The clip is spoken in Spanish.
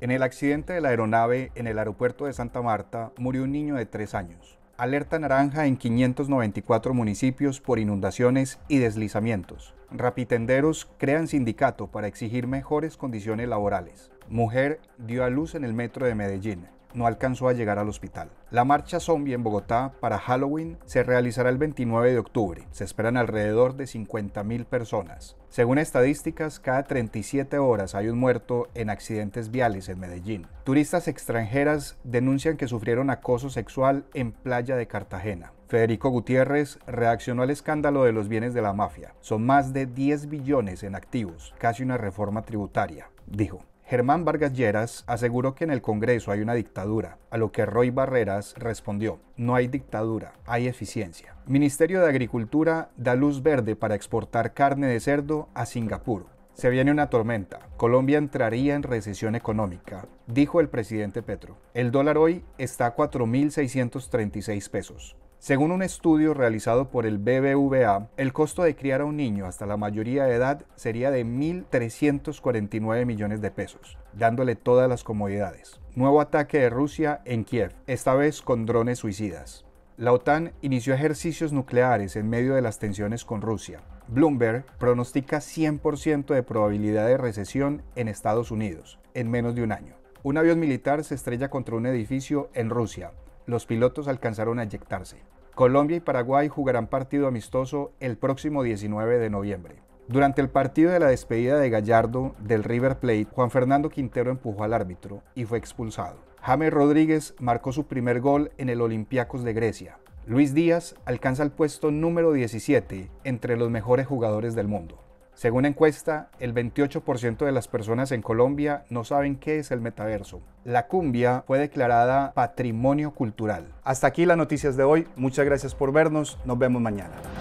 En el accidente de la aeronave en el aeropuerto de Santa Marta murió un niño de 3 años. Alerta naranja en 594 municipios por inundaciones y deslizamientos. Rapitenderos crean sindicato para exigir mejores condiciones laborales. Mujer dio a luz en el metro de Medellín no alcanzó a llegar al hospital. La marcha zombie en Bogotá para Halloween se realizará el 29 de octubre. Se esperan alrededor de 50.000 personas. Según estadísticas, cada 37 horas hay un muerto en accidentes viales en Medellín. Turistas extranjeras denuncian que sufrieron acoso sexual en playa de Cartagena. Federico Gutiérrez reaccionó al escándalo de los bienes de la mafia. Son más de 10 billones en activos, casi una reforma tributaria, dijo. Germán Vargas Lleras aseguró que en el Congreso hay una dictadura, a lo que Roy Barreras respondió, no hay dictadura, hay eficiencia. Ministerio de Agricultura da luz verde para exportar carne de cerdo a Singapur. Se viene una tormenta. Colombia entraría en recesión económica, dijo el presidente Petro. El dólar hoy está a 4.636 pesos. Según un estudio realizado por el BBVA, el costo de criar a un niño hasta la mayoría de edad sería de 1.349 millones de pesos, dándole todas las comodidades. Nuevo ataque de Rusia en Kiev, esta vez con drones suicidas. La OTAN inició ejercicios nucleares en medio de las tensiones con Rusia. Bloomberg pronostica 100% de probabilidad de recesión en Estados Unidos en menos de un año. Un avión militar se estrella contra un edificio en Rusia los pilotos alcanzaron a eyectarse. Colombia y Paraguay jugarán partido amistoso el próximo 19 de noviembre. Durante el partido de la despedida de Gallardo del River Plate, Juan Fernando Quintero empujó al árbitro y fue expulsado. James Rodríguez marcó su primer gol en el Olympiacos de Grecia. Luis Díaz alcanza el puesto número 17 entre los mejores jugadores del mundo. Según encuesta, el 28% de las personas en Colombia no saben qué es el metaverso. La cumbia fue declarada patrimonio cultural. Hasta aquí las noticias de hoy. Muchas gracias por vernos. Nos vemos mañana.